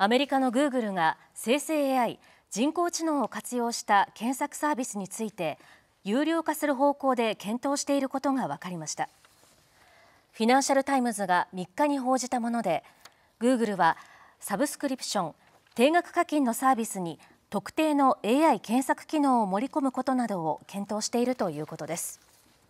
アメリカのグーグルが生成 AI 人工知能を活用した検索サービスについて有料化する方向で検討していることが分かりましたフィナンシャル・タイムズが3日に報じたものでグーグルはサブスクリプション定額課金のサービスに特定の AI 検索機能を盛り込むことなどを検討しているということです